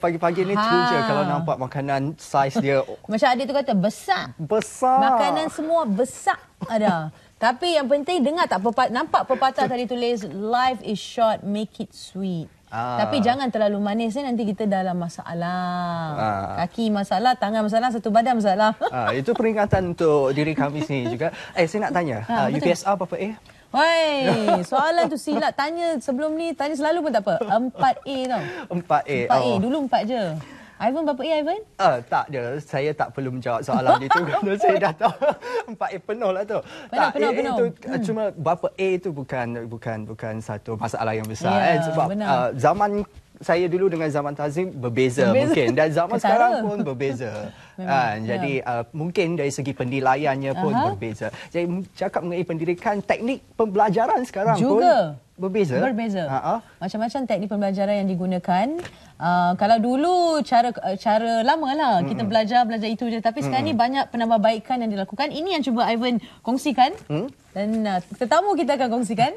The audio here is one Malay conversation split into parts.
pagi-pagi ni tu kalau nampak makanan saiz dia. Macam ada tu kata besar. Besar. Makanan semua besar ada. Tapi yang penting dengar tak pepa- nampak pepatah tadi tulis life is short make it sweet. Ah. Tapi jangan terlalu manis ni nanti kita dalam masalah. Ah. Kaki masalah, tangan masalah, satu badan masalah. Ah, itu peringatan untuk diri kami sini juga. Eh saya nak tanya, ha, ah, ah, uh, UPSR apa eh? Hei, soalan tu silap. Tanya sebelum ni, tanya selalu pun tak apa. 4A tau. 4A. 4A. Oh. Dulu 4 je. Ivan, berapa A Ivan? Uh, tak je. Saya tak perlu menjawab soalan itu. Kerana saya dah tahu 4A penuh lah tu. Penuh, tak, penuh, penuh. tu, ah, hmm. Cuma berapa A tu bukan bukan bukan satu masalah yang besar. Yeah, eh. Sebab uh, zaman saya dulu dengan zaman Tazim berbeza, berbeza. mungkin. Dan zaman Ketara. sekarang pun berbeza. Ha, jadi ya. uh, mungkin dari segi pendilaiannya pun berbeza. Jadi cakap mengenai pendidikan, teknik pembelajaran sekarang Juga. pun... Berbeza? Berbeza. Ah, Macam-macam teknik pembelajaran yang digunakan. Uh, kalau dulu cara cara lama lah kita mm -mm. belajar, belajar itu je. Tapi mm -mm. sekarang ni banyak penambahbaikan yang dilakukan. Ini yang cuba Ivan kongsikan. Mm? Dan uh, tetamu kita akan kongsikan.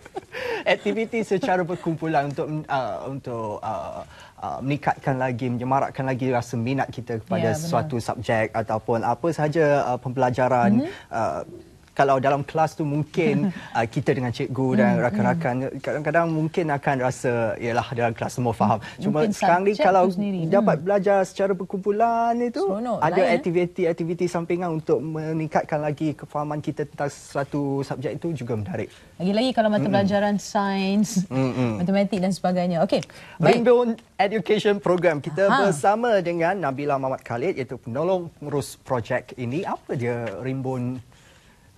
Aktiviti secara berkumpulan untuk uh, untuk uh, uh, meningkatkan lagi, menyemarakkan lagi rasa minat kita kepada ya, benar. suatu subjek ataupun apa sahaja uh, pembelajaran mm-hmm kalau dalam kelas tu mungkin uh, kita dengan cikgu dan hmm, rakan-rakan hmm. kadang-kadang mungkin akan rasa ialah dalam kelas semua faham. Hmm, Cuma mungkin sekarang ni kalau hmm. dapat hmm. belajar secara berkumpulan itu Seronok ada lah, eh? aktiviti-aktiviti sampingan untuk meningkatkan lagi kefahaman kita tentang satu subjek itu juga menarik. Lagi-lagi kalau mata hmm. pelajaran sains, hmm. hmm. matematik dan sebagainya. Okey. Rainbow Education Program kita Aha. bersama dengan Nabila Mamat Khalid iaitu penolong pengurus projek ini. Apa dia Rimbun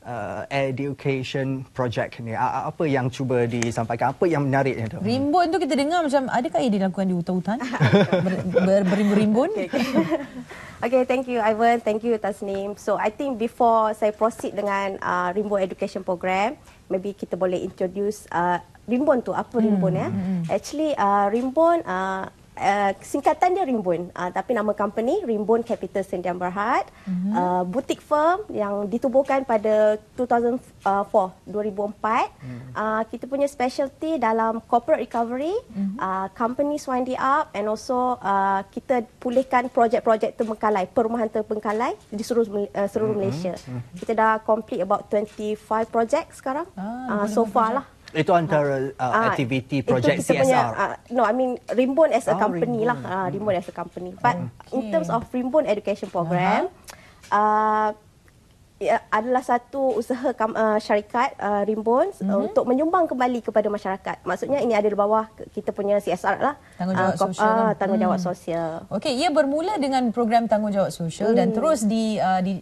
uh, education project ni? Apa yang cuba disampaikan? Apa yang menarik? Itu? Rimbun tu kita dengar macam adakah ia dilakukan di hutan-hutan? ber, ber, Okay, okay. okay, thank you Ivan. Thank you Tasnim. So, I think before saya proceed dengan uh, Rimbun Education Program, maybe kita boleh introduce uh, Rimbun tu. Apa Rimbun hmm. Ya? hmm, hmm. Actually, uh, Rimbun... Uh, uh, singkatan dia Rimbun uh, tapi nama company Rimbun Capital Sendian Berhad mm-hmm. uh, butik firm yang ditubuhkan pada 2004 uh, mm-hmm. uh, kita punya specialty dalam corporate recovery mm-hmm. uh, company winding up and also uh, kita pulihkan projek-projek terbengkalai perumahan terbengkalai di seluruh, uh, seluruh mm-hmm. Malaysia mm-hmm. kita dah complete about 25 projek sekarang ah, uh, so far lah itu antara uh, uh, ah, aktiviti projek CSR. Punya, uh, no, I mean Rimbun as a oh, company lah. Rimbun. lah. Uh, Rimbun as a company. Hmm. But okay. in terms of Rimbun Education uh-huh. Program, uh-huh. uh, ia ya, adalah satu usaha uh, syarikat uh, Rimbun uh-huh. uh, untuk menyumbang kembali kepada masyarakat. Maksudnya ini ada di bawah kita punya CSR lah. Tanggungjawab uh, sosial. Uh, tanggungjawab hmm. sosial. Okey, ia bermula dengan program tanggungjawab sosial hmm. dan terus di... Uh, di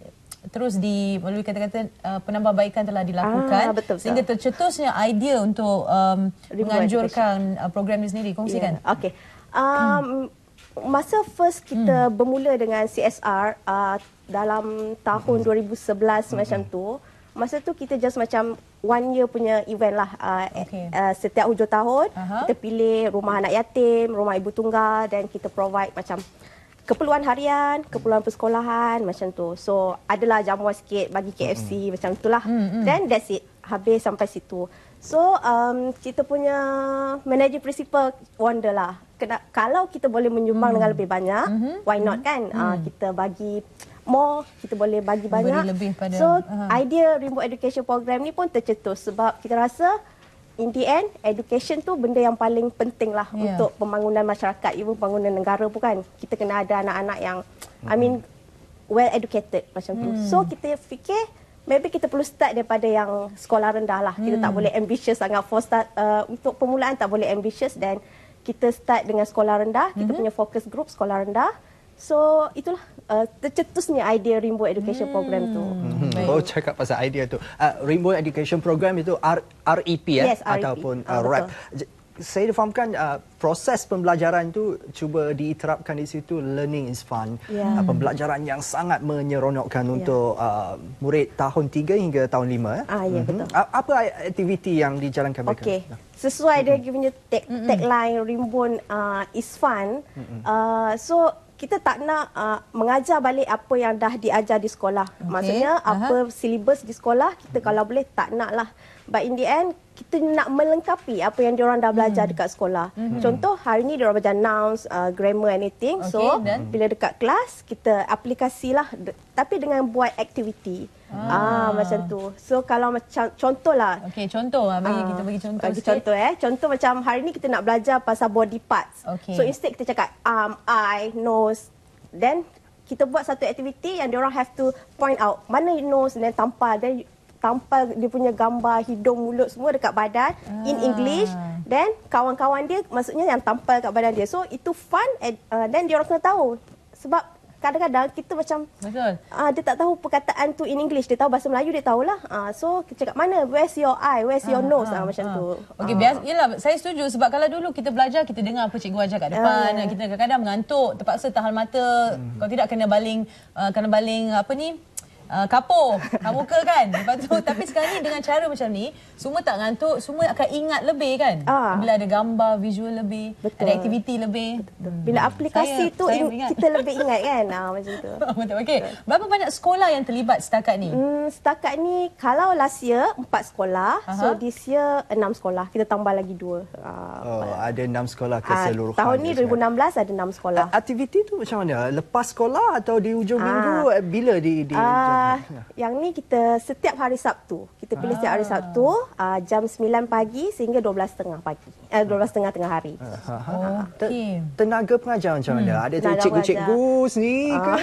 terus di melalui kata-kata uh, penambahbaikan telah dilakukan ah, betul, sehingga betul. tercetusnya idea untuk um, menganjurkan uh, program ini sendiri kongsikan yeah. okey um, hmm. masa first kita hmm. bermula dengan CSR uh, dalam tahun 2011 hmm. hmm. macam tu masa tu kita just macam one year punya event lah uh, eh, okay. uh, setiap hujung tahun uh-huh. kita pilih rumah anak yatim rumah ibu tunggal dan kita provide macam keperluan harian, keperluan persekolahan macam tu. So, adalah jamuan sikit bagi KFC mm. macam itulah. Mm, mm. Then that's it. Habis sampai situ. So, um, kita punya manager principal wonder lah. Kena, kalau kita boleh menyumbang mm. dengan lebih banyak, mm-hmm. why not mm-hmm. kan? Ah, mm. Uh, kita bagi more, kita boleh bagi banyak. Lebih pada, so, uh-huh. idea remote education program ni pun tercetus sebab kita rasa in the end, education tu benda yang paling penting lah yeah. untuk pembangunan masyarakat, even pembangunan negara pun kan. Kita kena ada anak-anak yang, I mean, well educated macam tu. Hmm. So, kita fikir, maybe kita perlu start daripada yang sekolah rendah lah. Kita tak hmm. boleh ambitious sangat. For start, uh, untuk permulaan tak boleh ambitious dan kita start dengan sekolah rendah. Kita mm-hmm. punya focus group sekolah rendah. So itulah uh, tercetusnya idea Rainbow Education hmm. Program tu. Hmm. Oh cakap pasal idea tu. Uh, Rainbow Education Program itu R- REP ya? Eh? Yes, REP. Ataupun uh, ah, RAP. Saya difahamkan uh, proses pembelajaran itu cuba diiterapkan di situ. Learning is fun. Yeah. Uh, pembelajaran yang sangat menyeronokkan yeah. untuk uh, murid tahun 3 hingga tahun 5. Eh? Ah, yeah, mm-hmm. betul. Uh, apa aktiviti yang dijalankan mereka? Okay. Ya sesuai mm-hmm. dia punya tag tagline rimbun uh, is fun uh, so kita tak nak uh, mengajar balik apa yang dah diajar di sekolah okay. maksudnya uh-huh. apa silibus di sekolah kita kalau boleh tak naklah but in the end kita nak melengkapi apa yang diorang dah belajar mm. dekat sekolah. Mm-hmm. Contoh hari ni diorang belajar nouns, uh, grammar anything. Okay, so then. bila dekat kelas kita aplikasilah de- tapi dengan buat aktiviti. Ah. ah macam tu. So kalau macam contohlah. Okey, contoh lah. Bagi ah. kita bagi contoh. Bagi sikit. contoh eh. Contoh macam hari ni kita nak belajar pasal body parts. Okay. So instead kita cakap arm, eye, nose. Then kita buat satu aktiviti yang dia orang have to point out mana nose dan tampal dan tampal dia punya gambar hidung mulut semua dekat badan ah. in English then kawan-kawan dia maksudnya yang tampal kat badan dia so itu fun and uh, then dia orang kena tahu sebab kadang-kadang kita macam uh, dia tak tahu perkataan tu in english dia tahu bahasa melayu dia tahulah uh, so kita cakap mana where's your eye where's your uh, nose uh, uh, macam uh. tu Okay, uh. bias yalah saya setuju sebab kalau dulu kita belajar kita dengar apa cikgu ajar kat depan uh, ya. yeah. kita kadang-kadang mengantuk terpaksa tahan mata hmm. kalau tidak kena baling uh, kena baling apa ni uh, kapur muka kan lepas tu tapi sekarang ni dengan cara macam ni semua tak ngantuk semua akan ingat lebih kan ah. bila ada gambar visual lebih Betul. ada aktiviti lebih hmm. bila aplikasi saya, tu saya kita lebih ingat kan ah, macam tu okay. berapa banyak sekolah yang terlibat setakat ni hmm, setakat ni kalau last year empat sekolah uh so this year enam sekolah kita tambah lagi dua uh, oh, ada enam sekolah ke ah, seluruh tahun ni 2016 ada enam sekolah aktiviti tu macam mana lepas sekolah atau di hujung ah. minggu eh, bila di, di ah, yang ni kita setiap hari Sabtu. Kita pilih ah. setiap hari Sabtu uh, jam 9 pagi sehingga 12.30 pagi. Eh 12.30 tengah hari. Uh, ah, okay. Tenaga pengajar macam mana? Hmm. Ada tu cikgu-cikgu sini ke? Uh.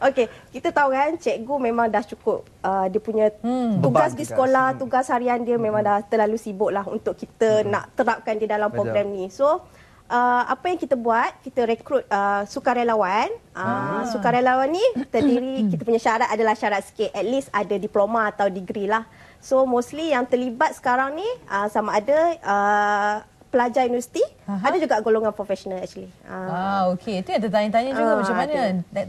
Okey, kita tahu kan cikgu memang dah cukup uh, dia punya hmm. tugas Beban di sekolah, hmm. tugas harian dia hmm. memang dah terlalu sibuklah untuk kita hmm. nak terapkan dia dalam program Betul. ni. So Ah, apa yang kita buat kita rekrut uh, sukarelawan uh, sukarelawan ni terdiri kita punya syarat adalah syarat sikit at least ada diploma atau degree lah so mostly yang terlibat sekarang ni uh, sama ada uh, pelajar universiti Aha. ada juga golongan profesional actually. Ah, ah okey itu yang tertanya-tanya juga ah, macam mana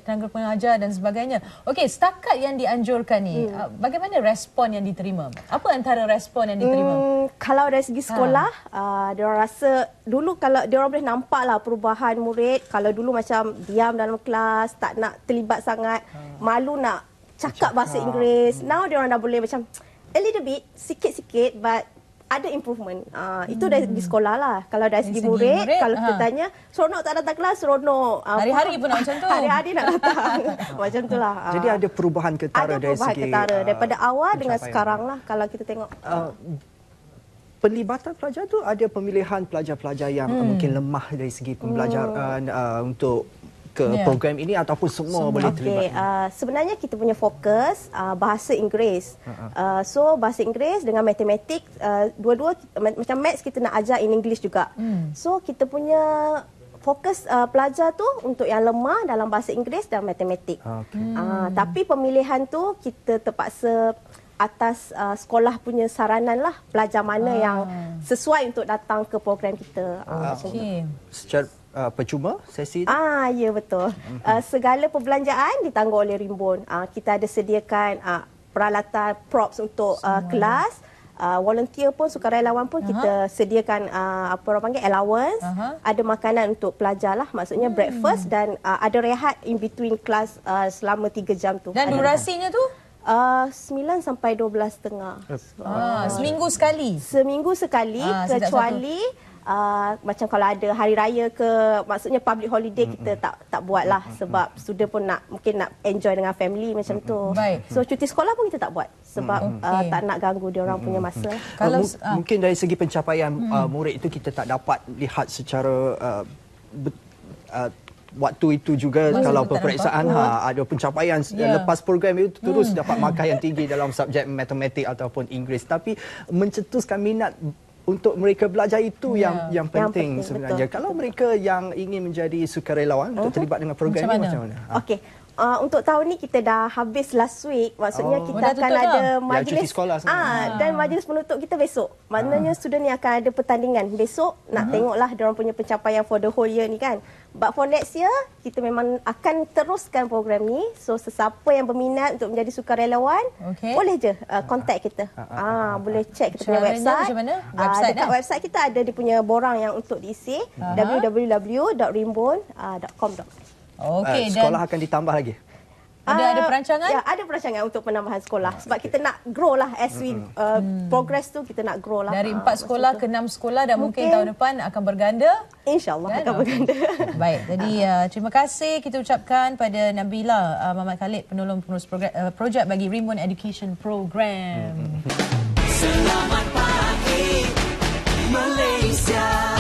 tenaga pengajar dan sebagainya. Okey setakat yang dianjurkan ni hmm. Ah, bagaimana respon yang diterima? Apa antara respon yang diterima? Hmm, kalau dari segi ah. sekolah ha. uh, dia orang rasa dulu kalau dia orang boleh nampak lah perubahan murid kalau dulu macam diam dalam kelas tak nak terlibat sangat ha. malu nak cakap, cakap bahasa Inggeris. Hmm. Now dia orang dah boleh macam a little bit sikit-sikit but ada improvement. Uh, itu hmm. dari di sekolah lah. Kalau dari segi, segi murid, murid, kalau ha. kita ha. tanya, seronok tak datang kelas, seronok. Ah, Hari-hari pun nak macam tu. Hari-hari nak datang. macam tu lah. Jadi ah. ada perubahan ketara ada dari segi... Ada perubahan ketara. Daripada uh, awal dengan sekarang lah. Kalau kita tengok... Uh, Pelibatan pelajar tu ada pemilihan pelajar-pelajar yang hmm. mungkin lemah dari segi pembelajaran hmm. uh, untuk ke yeah. program ini ataupun semua, semua. boleh terlibat? Okay. Uh, sebenarnya kita punya fokus uh, bahasa Inggeris. Uh-huh. Uh, so bahasa Inggeris dengan matematik, uh, dua-dua macam maths kita nak ajar in English juga. Hmm. So kita punya fokus uh, pelajar tu untuk yang lemah dalam bahasa Inggeris dan matematik. Ah, okay. Hmm. Uh, ah, tapi pemilihan tu kita terpaksa atas uh, sekolah punya saranan lah pelajar mana ah. yang sesuai untuk datang ke program kita. Ah. ah okay. Secara uh, percuma sesi itu? Ah, ya betul. Uh, segala perbelanjaan ditanggung oleh Rimbun. Uh, kita ada sediakan uh, peralatan props untuk uh, kelas. Uh, volunteer pun sukarelawan pun uh-huh. kita sediakan uh, apa orang panggil allowance uh-huh. ada makanan untuk pelajar lah maksudnya hmm. breakfast dan uh, ada rehat in between kelas uh, selama 3 jam tu dan durasinya tu Uh, 9 sampai 12 tengah. Ah, uh, seminggu sekali. Seminggu sekali uh, kecuali uh, macam kalau ada hari raya ke maksudnya public holiday mm-hmm. kita tak tak buatlah mm-hmm. sebab sudah pun nak mungkin nak enjoy dengan family macam tu. Baik. So cuti sekolah pun kita tak buat sebab ah, okay. uh, tak nak ganggu dia orang punya masa. Mm-hmm. Kalau uh, mungkin dari segi pencapaian mm-hmm. uh, murid itu kita tak dapat lihat secara uh, waktu itu juga Maksudnya kalau peperiksaan ha ada pencapaian yeah. lepas program itu terus hmm. dapat markah yang tinggi dalam subjek matematik ataupun inggris tapi mencetuskan minat untuk mereka belajar itu yeah. yang yang penting, yang penting sebenarnya. Betul. Kalau mereka yang ingin menjadi sukarelawan uh-huh. untuk mhm. terlibat dengan program macam ini mana? macam mana? Ha. Okey uh, untuk tahun ni kita dah habis last week maksudnya oh, kita oh, akan ada dah. majlis ya, cuti sekolah ah, ah. dan majlis penutup kita besok maknanya uh. student ni akan ada pertandingan besok uh-huh. nak tengoklah dia orang punya pencapaian for the whole year ni kan but for next year kita memang akan teruskan program ni so sesiapa yang berminat untuk menjadi sukarelawan okay. boleh je uh, contact kita ah uh, uh, uh, boleh check kita punya website macam mana website uh, dekat eh? website kita ada dia punya borang yang untuk diisi uh-huh. www.rimbon.com.my Okey, uh, sekolah dan... akan ditambah lagi. Ada ada ah, perancangan? Ya, ada perancangan untuk penambahan sekolah sebab kita nak grow lah as we uh, hmm. progress tu kita nak grow lah. Dari ah, empat sekolah ke enam sekolah dan mungkin, mungkin tahun depan akan berganda. InsyaAllah kan? akan berganda. Baik, jadi uh, terima kasih kita ucapkan pada Nabila uh, Muhammad Khalid penolong pengurus uh, projek bagi Rimbun Education Program. Mm-hmm. Selamat pagi Malaysia.